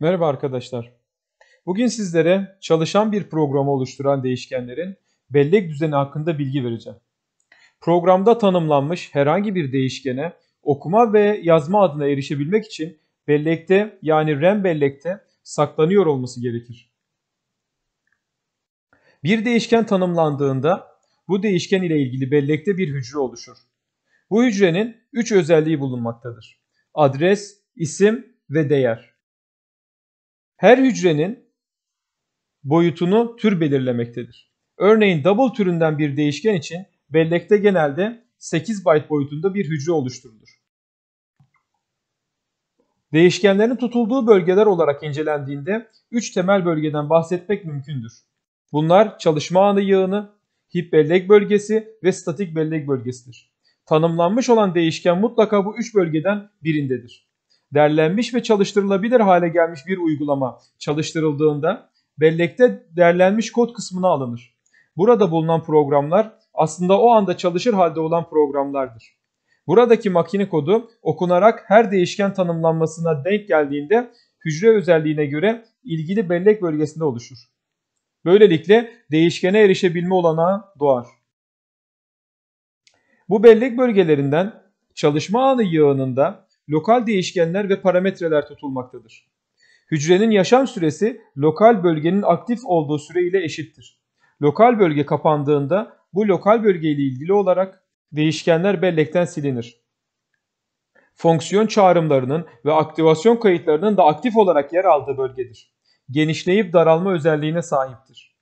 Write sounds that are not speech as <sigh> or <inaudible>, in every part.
Merhaba arkadaşlar. Bugün sizlere çalışan bir programı oluşturan değişkenlerin bellek düzeni hakkında bilgi vereceğim. Programda tanımlanmış herhangi bir değişkene okuma ve yazma adına erişebilmek için bellekte yani RAM bellekte saklanıyor olması gerekir. Bir değişken tanımlandığında bu değişken ile ilgili bellekte bir hücre oluşur. Bu hücrenin 3 özelliği bulunmaktadır. Adres, isim ve değer. Her hücrenin boyutunu tür belirlemektedir. Örneğin double türünden bir değişken için bellekte genelde 8 byte boyutunda bir hücre oluşturulur. Değişkenlerin tutulduğu bölgeler olarak incelendiğinde 3 temel bölgeden bahsetmek mümkündür. Bunlar çalışma anı yığını, hip bellek bölgesi ve statik bellek bölgesidir. Tanımlanmış olan değişken mutlaka bu 3 bölgeden birindedir derlenmiş ve çalıştırılabilir hale gelmiş bir uygulama çalıştırıldığında bellekte derlenmiş kod kısmına alınır. Burada bulunan programlar aslında o anda çalışır halde olan programlardır. Buradaki makine kodu okunarak her değişken tanımlanmasına denk geldiğinde hücre özelliğine göre ilgili bellek bölgesinde oluşur. Böylelikle değişkene erişebilme olanağı doğar. Bu bellek bölgelerinden çalışma anı yığınında lokal değişkenler ve parametreler tutulmaktadır. Hücrenin yaşam süresi lokal bölgenin aktif olduğu süre ile eşittir. Lokal bölge kapandığında bu lokal bölge ile ilgili olarak değişkenler bellekten silinir. Fonksiyon çağrımlarının ve aktivasyon kayıtlarının da aktif olarak yer aldığı bölgedir. Genişleyip daralma özelliğine sahiptir.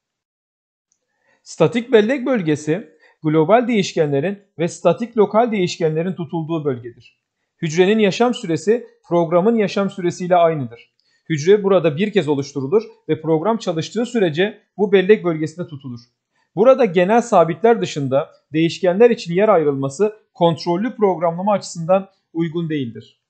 Statik bellek bölgesi global değişkenlerin ve statik lokal değişkenlerin tutulduğu bölgedir. Hücrenin yaşam süresi programın yaşam süresiyle aynıdır. Hücre burada bir kez oluşturulur ve program çalıştığı sürece bu bellek bölgesinde tutulur. Burada genel sabitler dışında değişkenler için yer ayrılması kontrollü programlama açısından uygun değildir.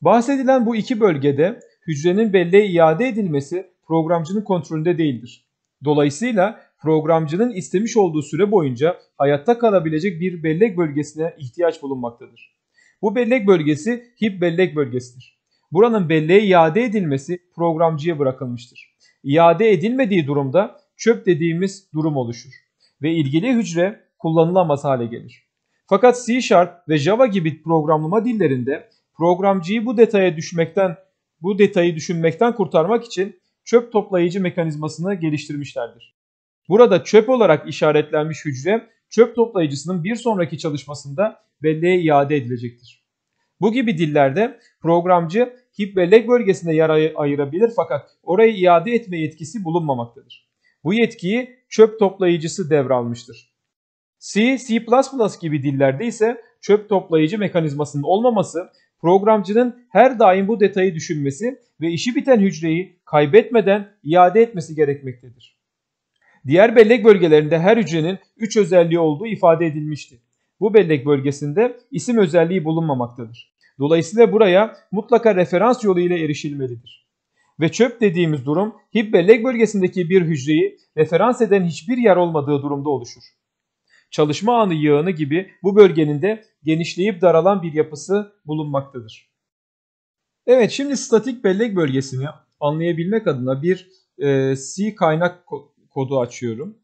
Bahsedilen bu iki bölgede hücrenin belleğe iade edilmesi programcının kontrolünde değildir. Dolayısıyla programcının istemiş olduğu süre boyunca hayatta kalabilecek bir bellek bölgesine ihtiyaç bulunmaktadır. Bu bellek bölgesi hip bellek bölgesidir. Buranın belleğe iade edilmesi programcıya bırakılmıştır. İade edilmediği durumda çöp dediğimiz durum oluşur ve ilgili hücre kullanılamaz hale gelir. Fakat C Sharp ve Java gibi programlama dillerinde programcıyı bu detaya düşmekten bu detayı düşünmekten kurtarmak için çöp toplayıcı mekanizmasını geliştirmişlerdir. Burada çöp olarak işaretlenmiş hücre çöp toplayıcısının bir sonraki çalışmasında belleğe iade edilecektir. Bu gibi dillerde programcı hip bellek bölgesinde yer ayırabilir fakat orayı iade etme yetkisi bulunmamaktadır. Bu yetkiyi çöp toplayıcısı devralmıştır. C, C++ gibi dillerde ise çöp toplayıcı mekanizmasının olmaması programcının her daim bu detayı düşünmesi ve işi biten hücreyi kaybetmeden iade etmesi gerekmektedir. Diğer bellek bölgelerinde her hücrenin 3 özelliği olduğu ifade edilmişti. Bu bellek bölgesinde isim özelliği bulunmamaktadır. Dolayısıyla buraya mutlaka referans yolu ile erişilmelidir. Ve çöp dediğimiz durum hip bellek bölgesindeki bir hücreyi referans eden hiçbir yer olmadığı durumda oluşur. Çalışma anı yığını gibi bu bölgenin de genişleyip daralan bir yapısı bulunmaktadır. Evet şimdi statik bellek bölgesini anlayabilmek adına bir e, C kaynak kodu açıyorum.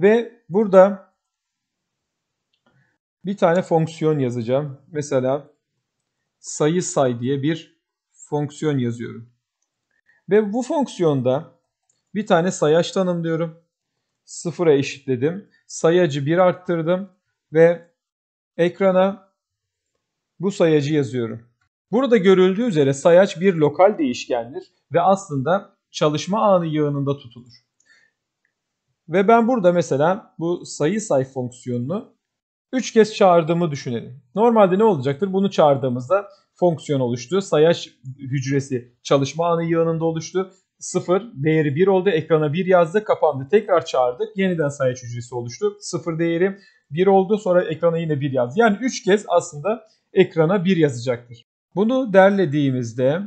Ve burada bir tane fonksiyon yazacağım. Mesela sayı say diye bir fonksiyon yazıyorum. Ve bu fonksiyonda bir tane sayaç tanımlıyorum. Sıfıra eşitledim. Sayacı bir arttırdım ve ekrana bu sayacı yazıyorum. Burada görüldüğü üzere sayaç bir lokal değişkendir ve aslında çalışma anı yığınında tutulur. Ve ben burada mesela bu sayı say fonksiyonunu 3 kez çağırdığımı düşünelim. Normalde ne olacaktır? Bunu çağırdığımızda fonksiyon oluştu. Sayaç hücresi çalışma anı yığınında oluştu. 0 değeri 1 oldu. Ekrana 1 yazdı. Kapandı. Tekrar çağırdık. Yeniden sayaç hücresi oluştu. 0 değeri 1 oldu. Sonra ekrana yine 1 yazdı. Yani 3 kez aslında ekrana 1 yazacaktır. Bunu derlediğimizde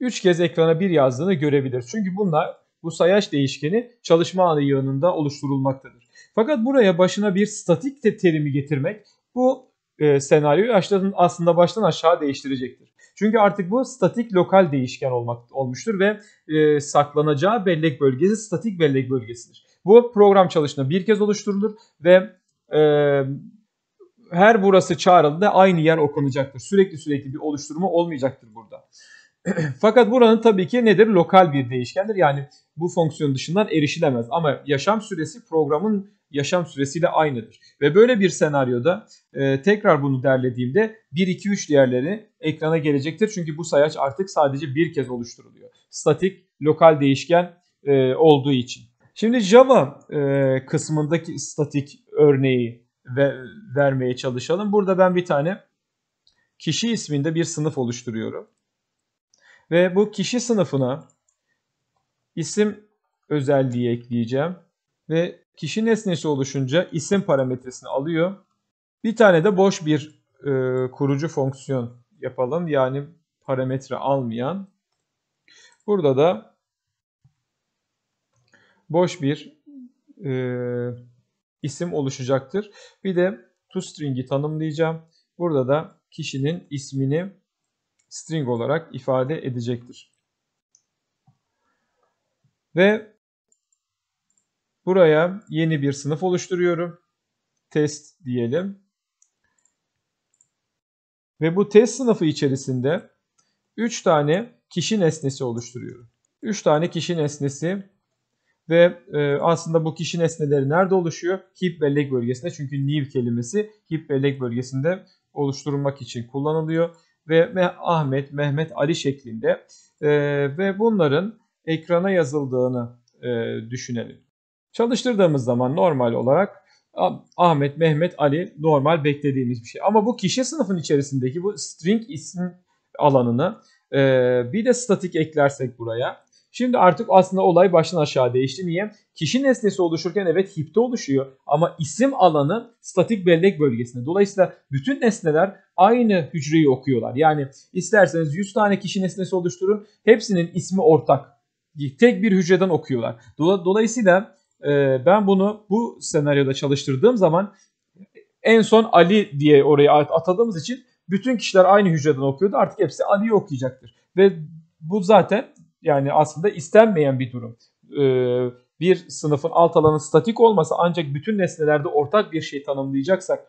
3 kez ekrana 1 yazdığını görebilir. Çünkü bunlar bu sayaç değişkeni çalışma anı yığınında oluşturulmaktadır. Fakat buraya başına bir statik te terimi getirmek bu e, senaryoyu aslında baştan aşağı değiştirecektir. Çünkü artık bu statik lokal değişken olmak olmuştur ve e, saklanacağı bellek bölgesi statik bellek bölgesidir. Bu program çalışında bir kez oluşturulur ve e, her burası çağrıldığında aynı yer okunacaktır. Sürekli sürekli bir oluşturma olmayacaktır burada. <clears throat> Fakat buranın tabii ki nedir? Lokal bir değişkendir. Yani bu fonksiyon dışından erişilemez. Ama yaşam süresi programın yaşam süresiyle aynıdır. Ve böyle bir senaryoda e, tekrar bunu derlediğimde 1, 2, 3 diğerleri ekrana gelecektir. Çünkü bu sayaç artık sadece bir kez oluşturuluyor. Statik, lokal değişken e, olduğu için. Şimdi Java e, kısmındaki statik örneği ve, vermeye çalışalım. Burada ben bir tane kişi isminde bir sınıf oluşturuyorum. Ve bu kişi sınıfına isim özelliği ekleyeceğim. Ve kişi nesnesi oluşunca isim parametresini alıyor. Bir tane de boş bir e, kurucu fonksiyon yapalım. Yani parametre almayan. Burada da boş bir e, isim oluşacaktır. Bir de toString'i tanımlayacağım. Burada da kişinin ismini string olarak ifade edecektir. Ve buraya yeni bir sınıf oluşturuyorum. Test diyelim. Ve bu test sınıfı içerisinde 3 tane kişi nesnesi oluşturuyorum. 3 tane kişi nesnesi ve e, aslında bu kişi nesneleri nerede oluşuyor? Hip ve bölgesinde çünkü new kelimesi hip ve bölgesinde oluşturulmak için kullanılıyor ve Ahmet, Mehmet, Ali şeklinde e, ve bunların ekrana yazıldığını e, düşünelim. Çalıştırdığımız zaman normal olarak Ahmet, Mehmet, Ali normal beklediğimiz bir şey. Ama bu kişi sınıfın içerisindeki bu string isim alanını e, bir de statik eklersek buraya Şimdi artık aslında olay baştan aşağı değişti. Niye? Kişi nesnesi oluşurken evet hipte oluşuyor ama isim alanı statik bellek bölgesinde. Dolayısıyla bütün nesneler aynı hücreyi okuyorlar. Yani isterseniz 100 tane kişi nesnesi oluşturun. Hepsinin ismi ortak. Tek bir hücreden okuyorlar. Dolayısıyla e, ben bunu bu senaryoda çalıştırdığım zaman en son Ali diye oraya atadığımız için bütün kişiler aynı hücreden okuyordu. Artık hepsi Ali'yi okuyacaktır. Ve bu zaten yani aslında istenmeyen bir durum. Ee, bir sınıfın alt alanı statik olması ancak bütün nesnelerde ortak bir şey tanımlayacaksak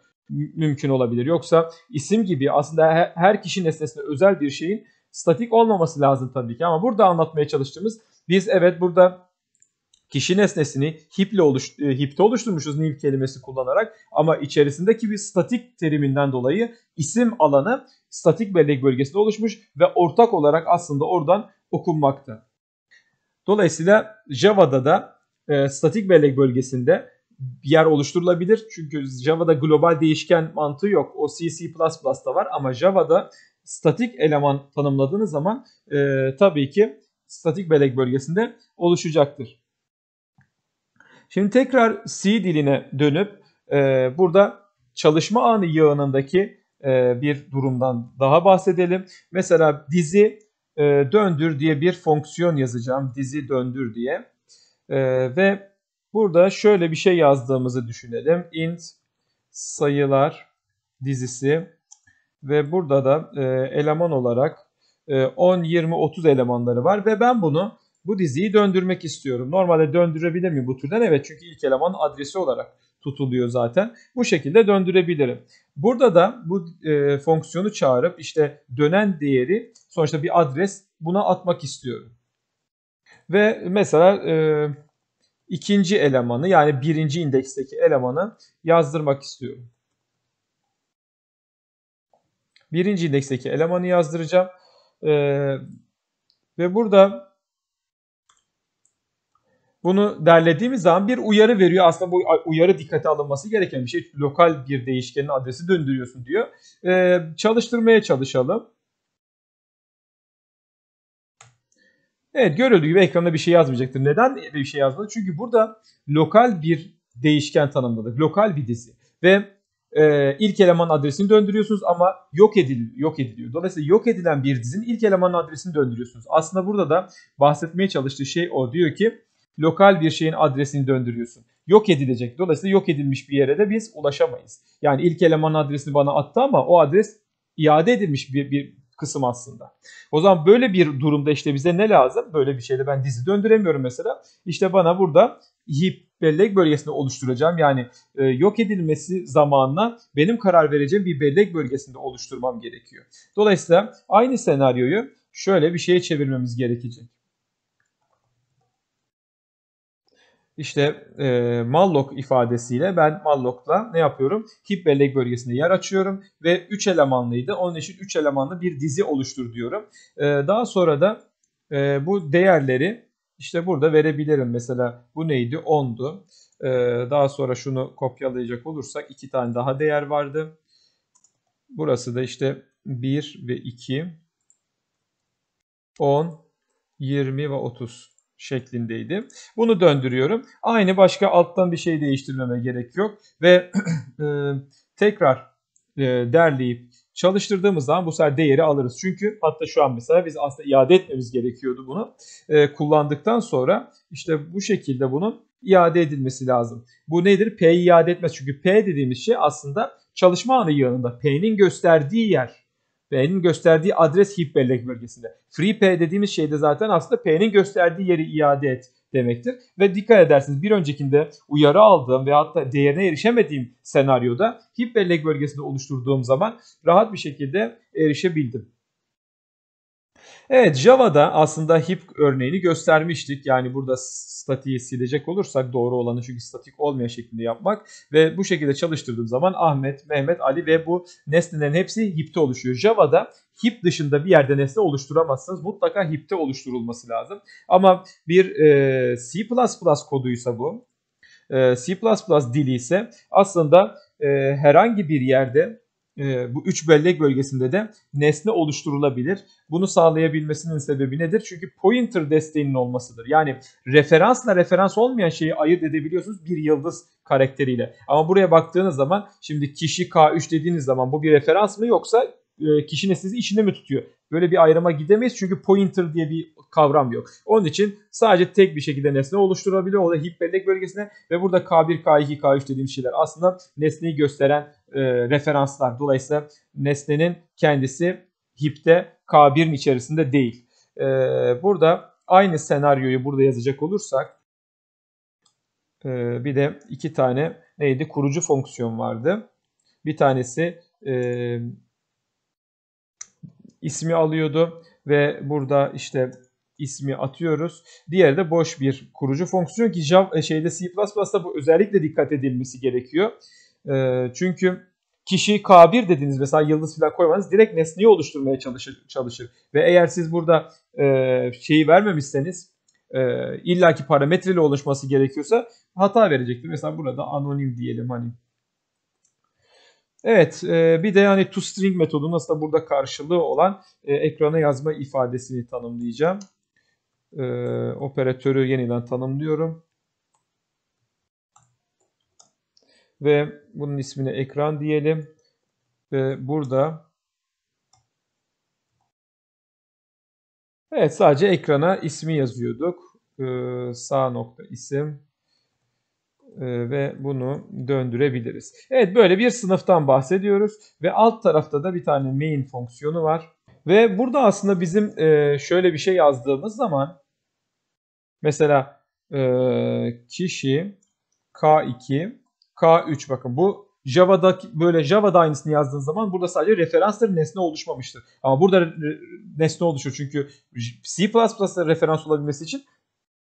mümkün olabilir. Yoksa isim gibi aslında her kişi nesnesine özel bir şeyin statik olmaması lazım tabii ki ama burada anlatmaya çalıştığımız biz evet burada kişi nesnesini hiple oluş, e, hipte oluşturmuşuz new kelimesi kullanarak ama içerisindeki bir statik teriminden dolayı isim alanı statik bellek bölgesinde oluşmuş ve ortak olarak aslında oradan okunmakta. Dolayısıyla Java'da da e, statik bellek bölgesinde yer oluşturulabilir. Çünkü Java'da global değişken mantığı yok. O C++'da var ama Java'da statik eleman tanımladığınız zaman e, tabii ki statik bellek bölgesinde oluşacaktır. Şimdi tekrar C diline dönüp e, burada çalışma anı yığınındaki e, bir durumdan daha bahsedelim. Mesela dizi e, döndür diye bir fonksiyon yazacağım. Dizi döndür diye. E, ve burada şöyle bir şey yazdığımızı düşünelim. int sayılar dizisi ve burada da e, eleman olarak 10, 20, 30 elemanları var ve ben bunu bu diziyi döndürmek istiyorum. Normalde döndürebilir mi bu türden? Evet çünkü ilk eleman adresi olarak tutuluyor zaten. Bu şekilde döndürebilirim. Burada da bu e, fonksiyonu çağırıp işte dönen değeri sonuçta bir adres buna atmak istiyorum. Ve mesela e, ikinci elemanı yani birinci indeksteki elemanı yazdırmak istiyorum. Birinci indeksteki elemanı yazdıracağım. E, ve burada bunu derlediğimiz zaman bir uyarı veriyor. Aslında bu uyarı dikkate alınması gereken bir şey. Lokal bir değişkenin adresi döndürüyorsun diyor. Ee, çalıştırmaya çalışalım. Evet görüldüğü gibi ekranda bir şey yazmayacaktır. Neden bir şey yazmadı? Çünkü burada lokal bir değişken tanımladık. Lokal bir dizi. Ve e, ilk eleman adresini döndürüyorsunuz ama yok, edil, yok ediliyor. Dolayısıyla yok edilen bir dizinin ilk eleman adresini döndürüyorsunuz. Aslında burada da bahsetmeye çalıştığı şey o. Diyor ki lokal bir şeyin adresini döndürüyorsun. Yok edilecek. Dolayısıyla yok edilmiş bir yere de biz ulaşamayız. Yani ilk eleman adresini bana attı ama o adres iade edilmiş bir, bir kısım aslında. O zaman böyle bir durumda işte bize ne lazım? Böyle bir şeyde ben dizi döndüremiyorum mesela. İşte bana burada hip bellek bölgesini oluşturacağım. Yani e, yok edilmesi zamanına benim karar vereceğim bir bellek bölgesinde oluşturmam gerekiyor. Dolayısıyla aynı senaryoyu şöyle bir şeye çevirmemiz gerekecek. işte e, malloc ifadesiyle ben malloc'la ne yapıyorum? Hip bellek bölgesinde yer açıyorum ve 3 elemanlıydı. Onun için 3 elemanlı bir dizi oluştur diyorum. E, daha sonra da e, bu değerleri işte burada verebilirim. Mesela bu neydi? 10'du. E, daha sonra şunu kopyalayacak olursak 2 tane daha değer vardı. Burası da işte 1 ve 2, 10, 20 ve 30 şeklindeydi. Bunu döndürüyorum. Aynı başka alttan bir şey değiştirmeme gerek yok. Ve <clears throat> e, tekrar e, derleyip çalıştırdığımız zaman bu sefer değeri alırız. Çünkü hatta şu an mesela biz aslında iade etmemiz gerekiyordu bunu. E, kullandıktan sonra işte bu şekilde bunun iade edilmesi lazım. Bu nedir? P iade etmez. Çünkü P dediğimiz şey aslında çalışma anı yanında P'nin gösterdiği yer P'nin gösterdiği adres heap bellek bölgesinde. Free P dediğimiz şey de zaten aslında P'nin gösterdiği yeri iade et demektir. Ve dikkat edersiniz bir öncekinde uyarı aldığım ve hatta değerine erişemediğim senaryoda heap bellek bölgesinde oluşturduğum zaman rahat bir şekilde erişebildim. Evet Java'da aslında hip örneğini göstermiştik. Yani burada statiği silecek olursak doğru olanı çünkü statik olmayan şekilde yapmak ve bu şekilde çalıştırdığım zaman Ahmet, Mehmet, Ali ve bu nesnelerin hepsi hipte oluşuyor. Java'da hip dışında bir yerde nesne oluşturamazsınız. Mutlaka hipte oluşturulması lazım. Ama bir e, C++ koduysa bu, e, C++ dili ise aslında e, herhangi bir yerde e, bu üç bellek bölgesinde de nesne oluşturulabilir. Bunu sağlayabilmesinin sebebi nedir? Çünkü pointer desteğinin olmasıdır. Yani referansla referans olmayan şeyi ayırt edebiliyorsunuz bir yıldız karakteriyle. Ama buraya baktığınız zaman şimdi kişi K3 dediğiniz zaman bu bir referans mı yoksa e, kişi ne içinde mi tutuyor? böyle bir ayrıma gidemeyiz. Çünkü pointer diye bir kavram yok. Onun için sadece tek bir şekilde nesne oluşturabiliyor. O da hip bellek bölgesine ve burada K1, K2, K3 dediğim şeyler aslında nesneyi gösteren e, referanslar. Dolayısıyla nesnenin kendisi hipte K1'in içerisinde değil. E, burada aynı senaryoyu burada yazacak olursak e, bir de iki tane neydi kurucu fonksiyon vardı. Bir tanesi e, ismi alıyordu ve burada işte ismi atıyoruz. Diğeri de boş bir kurucu fonksiyon ki Java e, şeyde C++'da bu özellikle dikkat edilmesi gerekiyor. E, çünkü kişi K1 dediğiniz mesela yıldız falan koymanız direkt nesneyi oluşturmaya çalışır. çalışır. Ve eğer siz burada e, şeyi vermemişseniz illaki parametreli oluşması gerekiyorsa hata verecektir. Mesela burada anonim diyelim hani Evet bir de hani to string metodunun aslında burada karşılığı olan ekrana yazma ifadesini tanımlayacağım. operatörü yeniden tanımlıyorum. Ve bunun ismini ekran diyelim. Ve burada Evet sadece ekrana ismi yazıyorduk. sağ nokta isim e, ve bunu döndürebiliriz. Evet böyle bir sınıftan bahsediyoruz ve alt tarafta da bir tane main fonksiyonu var. Ve burada aslında bizim e, şöyle bir şey yazdığımız zaman mesela e, kişi K2, K3 bakın bu Java'da böyle Java'da aynısını yazdığın zaman burada sadece referansları nesne oluşmamıştır. Ama burada nesne oluşur çünkü C++'da referans olabilmesi için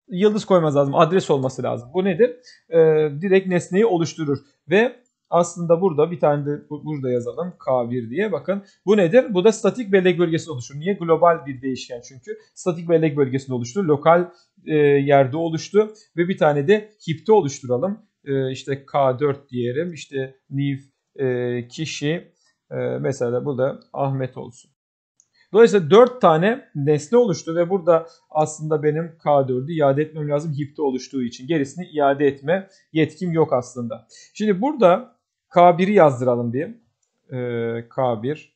yıldız koymaz lazım. Adres olması lazım. Bu nedir? Ee, direkt nesneyi oluşturur. Ve aslında burada bir tane de burada yazalım K1 diye bakın. Bu nedir? Bu da statik bellek bölgesi oluşur. Niye? Global bir değişken çünkü. Statik bellek bölgesinde oluştu. Lokal e, yerde oluştu. Ve bir tane de hipte oluşturalım. E, işte K4 diyelim. İşte new e, kişi e, mesela burada Ahmet olsun. Dolayısıyla 4 tane nesne oluştu ve burada aslında benim K4'ü iade etmem lazım hipte oluştuğu için. Gerisini iade etme yetkim yok aslında. Şimdi burada K1'i yazdıralım bir. Ee, K1.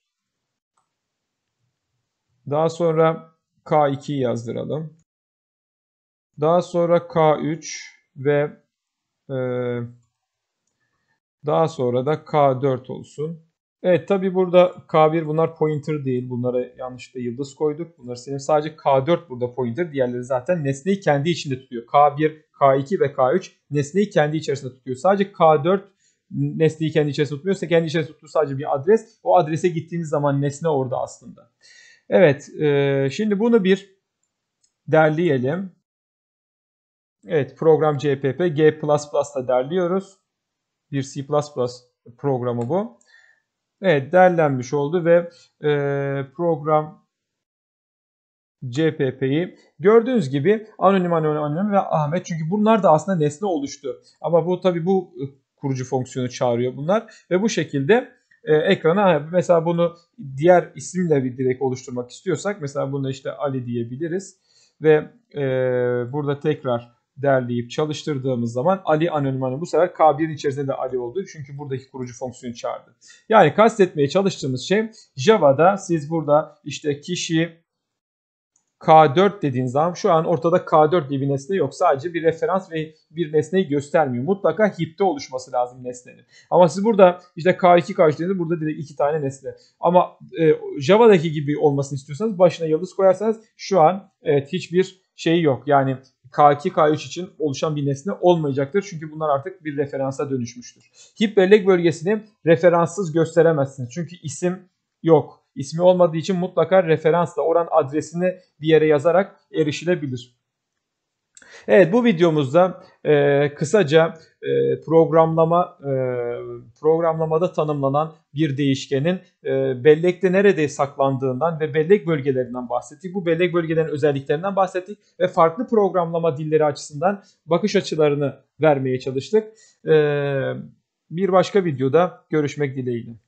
Daha sonra K2'yi yazdıralım. Daha sonra K3 ve e, daha sonra da K4 olsun. Evet tabi burada K1 bunlar pointer değil. Bunlara yanlışlıkla yıldız koyduk. bunlar senin sadece K4 burada pointer. Diğerleri zaten nesneyi kendi içinde tutuyor. K1, K2 ve K3 nesneyi kendi içerisinde tutuyor. Sadece K4 nesneyi kendi içerisinde tutmuyorsa kendi içerisinde tuttuğu sadece bir adres. O adrese gittiğiniz zaman nesne orada aslında. Evet e, şimdi bunu bir derleyelim. Evet program CPP G++'la derliyoruz. Bir C++ programı bu. Evet derlenmiş oldu ve e, program CPP'yi gördüğünüz gibi anonim anonim anonim ve Ahmet çünkü bunlar da aslında nesne oluştu. Ama bu tabi bu e, kurucu fonksiyonu çağırıyor bunlar ve bu şekilde e, ekrana mesela bunu diğer isimle bir direkt oluşturmak istiyorsak mesela bunu işte Ali diyebiliriz ve e, burada tekrar derleyip çalıştırdığımız zaman Ali anonimini bu sefer K1'in içerisinde de Ali oldu. Çünkü buradaki kurucu fonksiyonu çağırdı. Yani kastetmeye çalıştığımız şey Java'da siz burada işte kişi K4 dediğiniz zaman şu an ortada K4 diye bir nesne yok. Sadece bir referans ve bir nesneyi göstermiyor. Mutlaka hipte oluşması lazım nesnenin. Ama siz burada işte K2 karşılığında burada direkt iki tane nesne. Ama e, Java'daki gibi olmasını istiyorsanız başına yıldız koyarsanız şu an evet hiçbir şey yok. Yani K2, K3 için oluşan bir nesne olmayacaktır. Çünkü bunlar artık bir referansa dönüşmüştür. Hip bellek bölgesini referanssız gösteremezsiniz. Çünkü isim yok. İsmi olmadığı için mutlaka referansla oran adresini bir yere yazarak erişilebilir. Evet bu videomuzda e, kısaca e, programlama e, programlamada tanımlanan bir değişkenin e, bellekte nerede saklandığından ve bellek bölgelerinden bahsettik. Bu bellek bölgelerinin özelliklerinden bahsettik ve farklı programlama dilleri açısından bakış açılarını vermeye çalıştık. E, bir başka videoda görüşmek dileğiyle.